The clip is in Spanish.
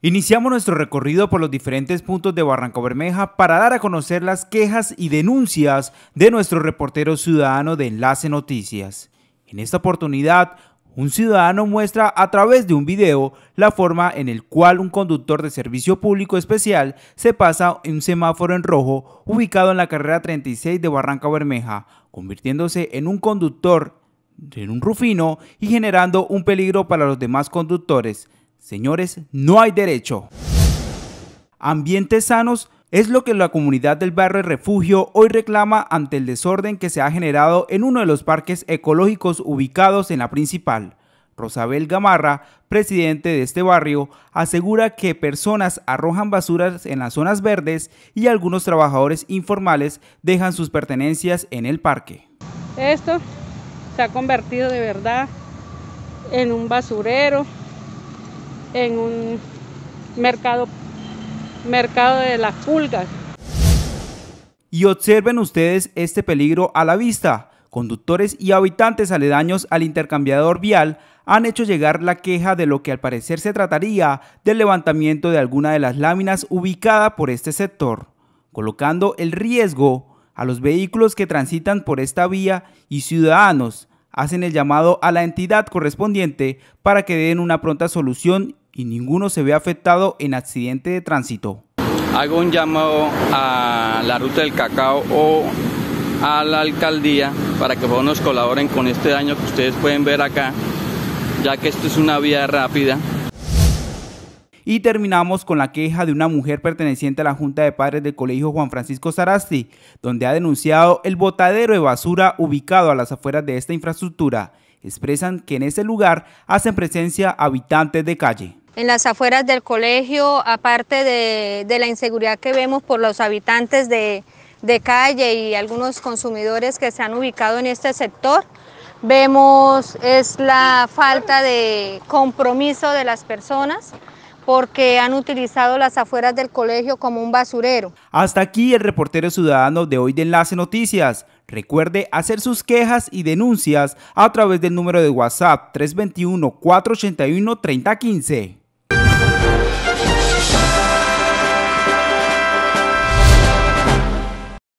Iniciamos nuestro recorrido por los diferentes puntos de Barranco Bermeja para dar a conocer las quejas y denuncias de nuestro reportero ciudadano de Enlace Noticias. En esta oportunidad, un ciudadano muestra a través de un video la forma en el cual un conductor de servicio público especial se pasa en un semáforo en rojo ubicado en la carrera 36 de Barranco Bermeja, convirtiéndose en un conductor en un rufino y generando un peligro para los demás conductores. Señores, no hay derecho. Ambientes sanos es lo que la comunidad del barrio Refugio hoy reclama ante el desorden que se ha generado en uno de los parques ecológicos ubicados en la principal. Rosabel Gamarra, presidente de este barrio, asegura que personas arrojan basuras en las zonas verdes y algunos trabajadores informales dejan sus pertenencias en el parque. Esto se ha convertido de verdad en un basurero, en un mercado, mercado de las pulgas. Y observen ustedes este peligro a la vista. Conductores y habitantes aledaños al intercambiador vial han hecho llegar la queja de lo que al parecer se trataría del levantamiento de alguna de las láminas ubicada por este sector, colocando el riesgo a los vehículos que transitan por esta vía y ciudadanos hacen el llamado a la entidad correspondiente para que den una pronta solución y ninguno se ve afectado en accidente de tránsito. Hago un llamado a la ruta del cacao o a la alcaldía para que nos colaboren con este daño que ustedes pueden ver acá, ya que esto es una vía rápida y terminamos con la queja de una mujer perteneciente a la Junta de Padres del Colegio Juan Francisco Sarasti, donde ha denunciado el botadero de basura ubicado a las afueras de esta infraestructura. Expresan que en ese lugar hacen presencia habitantes de calle en las afueras del colegio, aparte de, la inseguridad que vemos por los habitantes de, calle y algunos consumidores que se han ubicado en este sector, vemos es la falta de compromiso de las personas porque han utilizado las afueras del colegio como un basurero. Hasta aquí el reportero ciudadano de hoy de Enlace Noticias. Recuerde hacer sus quejas y denuncias a través del número de WhatsApp 321-481-3015.